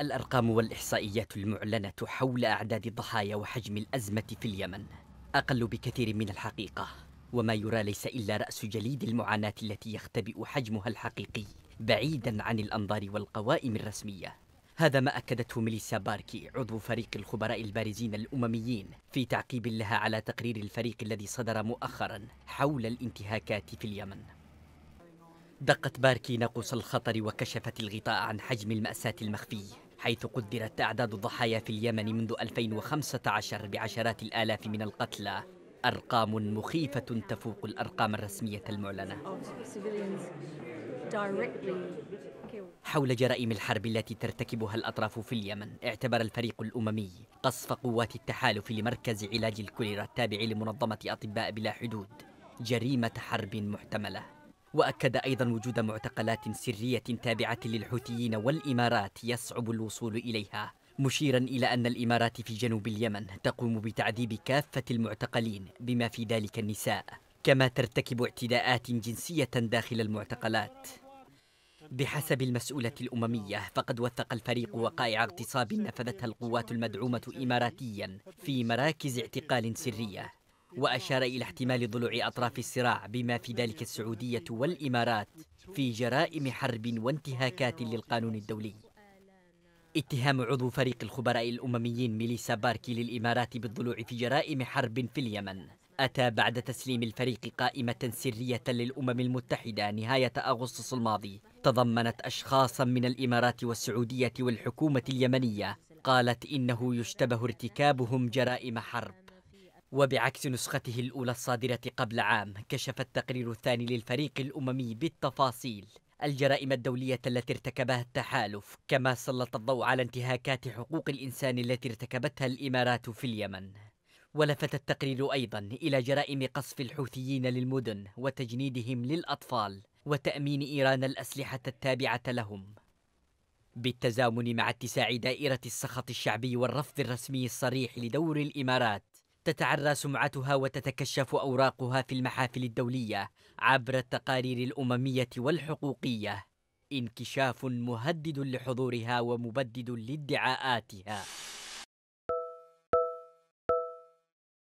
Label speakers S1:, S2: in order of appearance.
S1: الأرقام والإحصائيات المعلنة حول أعداد الضحايا وحجم الأزمة في اليمن أقل بكثير من الحقيقة وما يرى ليس إلا رأس جليد المعاناة التي يختبئ حجمها الحقيقي بعيدا عن الأنظار والقوائم الرسمية هذا ما أكدته ميليسا باركي عضو فريق الخبراء البارزين الأمميين في تعقيب لها على تقرير الفريق الذي صدر مؤخرا حول الانتهاكات في اليمن دقت باركي ناقوس الخطر وكشفت الغطاء عن حجم المأساة المخفي حيث قدرت أعداد الضحايا في اليمن منذ 2015 بعشرات الآلاف من القتلى أرقام مخيفة تفوق الأرقام الرسمية المعلنة حول جرائم الحرب التي ترتكبها الأطراف في اليمن اعتبر الفريق الأممي قصف قوات التحالف لمركز علاج الكوليرا التابع لمنظمة أطباء بلا حدود جريمة حرب محتملة وأكد أيضا وجود معتقلات سرية تابعة للحوثيين والإمارات يصعب الوصول إليها مشيرا إلى أن الإمارات في جنوب اليمن تقوم بتعذيب كافة المعتقلين بما في ذلك النساء كما ترتكب اعتداءات جنسية داخل المعتقلات بحسب المسؤولة الأممية فقد وثق الفريق وقائع اغتصاب نفذتها القوات المدعومة إماراتيا في مراكز اعتقال سرية وأشار إلى احتمال ضلوع أطراف الصراع بما في ذلك السعودية والإمارات في جرائم حرب وانتهاكات للقانون الدولي اتهام عضو فريق الخبراء الأمميين ميليسا باركي للإمارات بالضلوع في جرائم حرب في اليمن أتى بعد تسليم الفريق قائمة سرية للأمم المتحدة نهاية أغسطس الماضي تضمنت أشخاصا من الإمارات والسعودية والحكومة اليمنية قالت إنه يشتبه ارتكابهم جرائم حرب وبعكس نسخته الأولى الصادرة قبل عام كشف التقرير الثاني للفريق الأممي بالتفاصيل الجرائم الدولية التي ارتكبها التحالف كما سلط الضوء على انتهاكات حقوق الإنسان التي ارتكبتها الإمارات في اليمن ولفت التقرير أيضا إلى جرائم قصف الحوثيين للمدن وتجنيدهم للأطفال وتأمين إيران الأسلحة التابعة لهم بالتزامن مع اتساع دائرة السخط الشعبي والرفض الرسمي الصريح لدور الإمارات تتعرى سمعتها وتتكشف اوراقها في المحافل الدوليه عبر التقارير الامميه والحقوقيه انكشاف مهدد لحضورها ومبدد لادعاءاتها